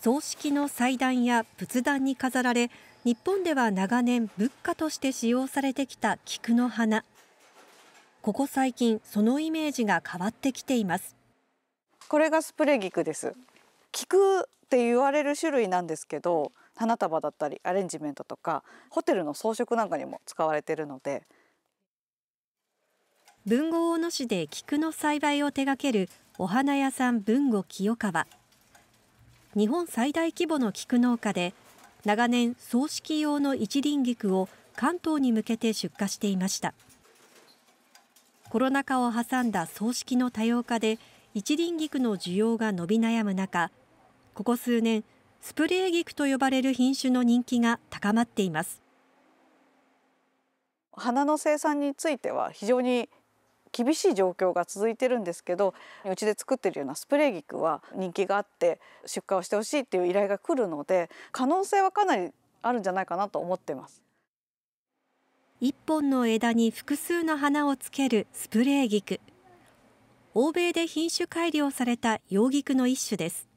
葬式の祭壇や仏壇に飾られ日本では長年仏花として使用されてきた菊の花ここ最近そのイメージが変わってきていますこれがスプレギクです菊って言われる種類なんですけど花束だったりアレンジメントとかホテルの装飾なんかにも使われているので文豪大野市で菊の栽培を手掛けるお花屋さん文吾清川日本最大規模の菊農家で長年葬式用の一輪菊を関東に向けて出荷していましたコロナ禍を挟んだ葬式の多様化で一輪菊の需要が伸び悩む中ここ数年スプレー菊と呼ばれる品種の人気が高まっています花の生産については非常に厳しい状況が続いてるんですけどうちで作ってるようなスプレー菊は人気があって出荷をしてほしいっていう依頼が来るので可能性はかなりあるんじゃないかなと思ってます一本の枝に複数の花をつけるスプレー菊欧米で品種改良された洋菊の一種です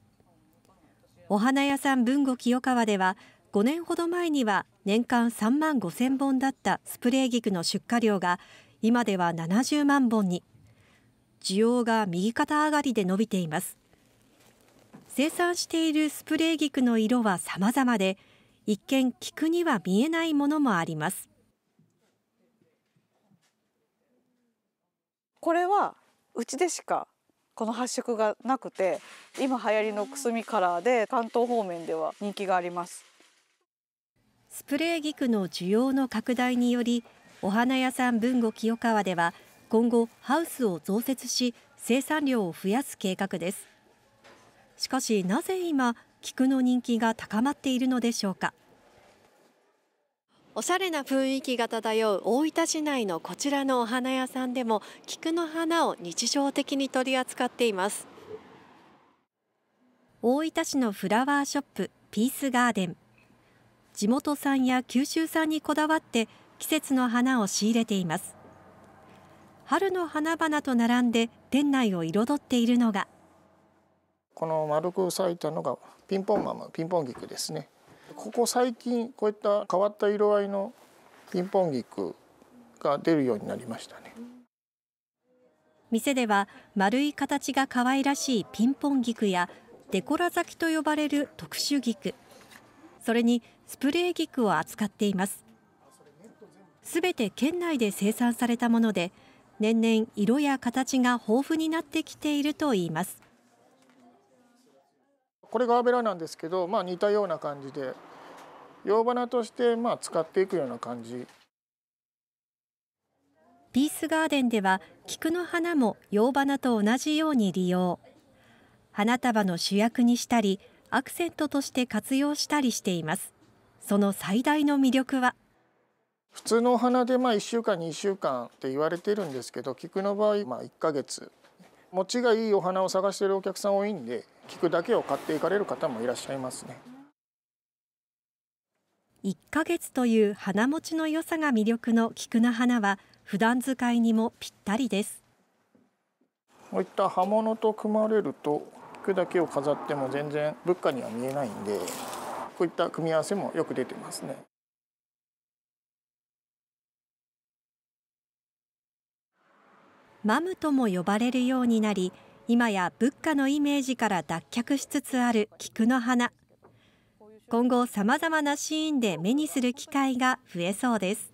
お花屋さん文後清川では5年ほど前には年間3万5000本だったスプレー菊の出荷量が今では70万本に需要が右肩上がりで伸びています生産しているスプレー菊の色は様々で一見菊には見えないものもありますこれはうちでしかこの発色がなくて今流行りのくすみカラーで関東方面では人気がありますスプレー菊の需要の拡大によりお花屋さん文庫清川では今後ハウスを増設し生産量を増やす計画ですしかしなぜ今菊の人気が高まっているのでしょうかおしゃれな雰囲気が漂う大分市内のこちらのお花屋さんでも菊の花を日常的に取り扱っています大分市のフラワーショップピースガーデン地元産や九州産にこだわって季節の花を仕入れています春の花々と並んで店内を彩っているのがこの丸く咲いたのがピンポンマムピンポン菊ですねここ最近こういった変わった色合いのピンポン菊が出るようになりましたね店では丸い形が可愛らしいピンポン菊やデコラ咲きと呼ばれる特殊菊それにスプレー菊を扱っていますすべて県内で生産されたもので、年々色や形が豊富になってきているといいます。これガーベラなんですけど、まあ似たような感じで、洋花としてまあ使っていくような感じ。ピースガーデンでは菊の花も洋花と同じように利用。花束の主役にしたり、アクセントとして活用したりしています。その最大の魅力は。普通のお花でまあ1週間2週間って言われてるんですけど菊の場合まあ1ヶ月持ちがいいお花を探してるお客さん多いんで菊だけを買っていかれる方もいらっしゃいますね1ヶ月という花持ちの良さが魅力の菊の花は普段使いにもぴったりですこういった葉物と組まれると菊だけを飾っても全然物価には見えないんでこういった組み合わせもよく出てますねマムとも呼ばれるようになり今や物価のイメージから脱却しつつある菊の花今後さまざまなシーンで目にする機会が増えそうです